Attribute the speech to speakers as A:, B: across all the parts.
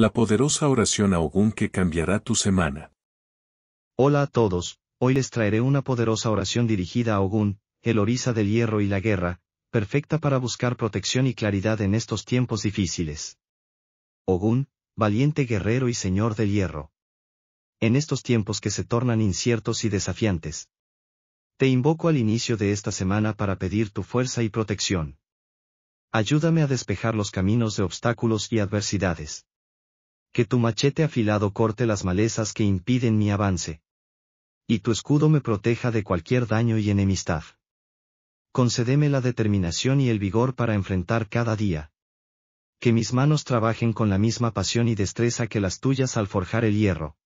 A: La poderosa oración a Ogún que cambiará tu semana. Hola a todos, hoy les traeré una poderosa oración dirigida a Ogún, el oriza del hierro y la guerra, perfecta para buscar protección y claridad en estos tiempos difíciles. Ogún, valiente guerrero y señor del hierro. En estos tiempos que se tornan inciertos y desafiantes. Te invoco al inicio de esta semana para pedir tu fuerza y protección. Ayúdame a despejar los caminos de obstáculos y adversidades que tu machete afilado corte las malezas que impiden mi avance. Y tu escudo me proteja de cualquier daño y enemistad. Concédeme la determinación y el vigor para enfrentar cada día. Que mis manos trabajen con la misma pasión y destreza que las tuyas al forjar el hierro.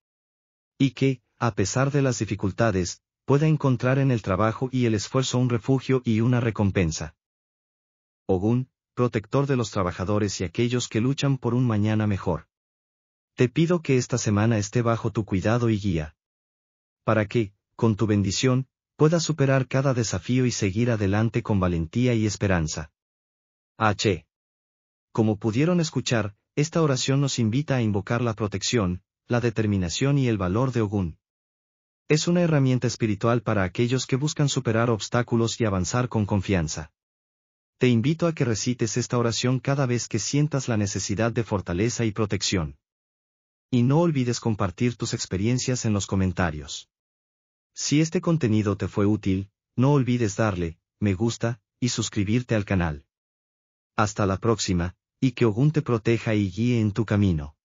A: Y que, a pesar de las dificultades, pueda encontrar en el trabajo y el esfuerzo un refugio y una recompensa. Ogún, protector de los trabajadores y aquellos que luchan por un mañana mejor. Te pido que esta semana esté bajo tu cuidado y guía. Para que, con tu bendición, puedas superar cada desafío y seguir adelante con valentía y esperanza. H. Como pudieron escuchar, esta oración nos invita a invocar la protección, la determinación y el valor de Ogún. Es una herramienta espiritual para aquellos que buscan superar obstáculos y avanzar con confianza. Te invito a que recites esta oración cada vez que sientas la necesidad de fortaleza y protección. Y no olvides compartir tus experiencias en los comentarios. Si este contenido te fue útil, no olvides darle, me gusta, y suscribirte al canal. Hasta la próxima, y que Ogun te proteja y guíe en tu camino.